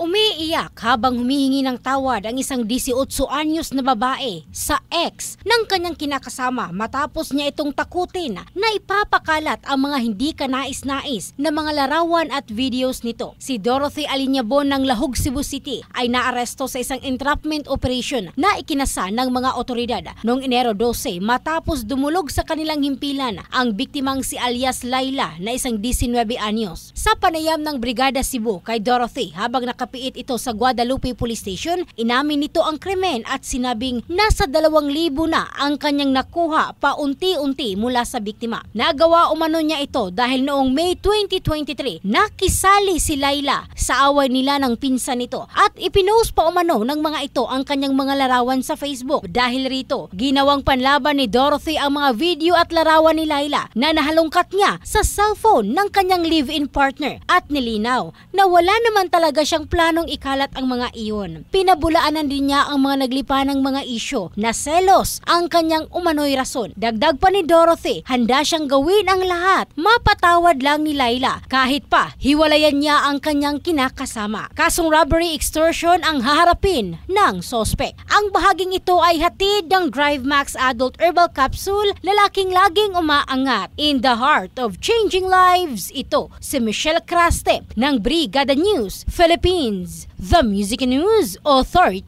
Umiiyak habang humihingi ng tawad ang isang 18 anyos na babae sa ex ng kanyang kinakasama matapos niya itong takutin na ipapakalat ang mga hindi kanais-nais na mga larawan at videos nito. Si Dorothy Alinyabon ng Lahog, Cebu City ay naaresto sa isang entrapment operation na ikinasa ng mga otoridad noong Enero 12 matapos dumulog sa kanilang himpilan ang biktimang si alias Laila na isang 19 anyos. Sa panayam ng Brigada Cebu kay Dorothy habang nakapagpapalit nagkapiit ito sa Guadalupe Police Station, inamin nito ang krimen at sinabing nasa 2,000 na ang kanyang nakuha paunti-unti mula sa biktima. Nagawa umano niya ito dahil noong May 2023, nakisali si Laila sa away nila ng pinsan nito. At ipinost pa umano ng mga ito ang kanyang mga larawan sa Facebook. Dahil rito, ginawang panlaban ni Dorothy ang mga video at larawan ni Laila na nahalungkat niya sa cellphone ng kanyang live-in partner at nilinaw na wala naman talaga siyang planong ikalat ang mga iyon. Pinabulaanan din niya ang mga naglipa ng mga isyo na selos ang kanyang umano'y rason. Dagdag pa ni Dorothy, handa siyang gawin ang lahat. Mapatawad lang ni Laila kahit pa hiwalayan niya ang kanyang kinakasama. Kasong robbery extortion ang haharapin ng sospek. Ang bahaging ito ay hatid ng Drive Max Adult Herbal Capsule, lalaking laging umaangat. In the heart of changing lives, ito si Michelle Craste ng Brigada News Philippines, The Music News Authority.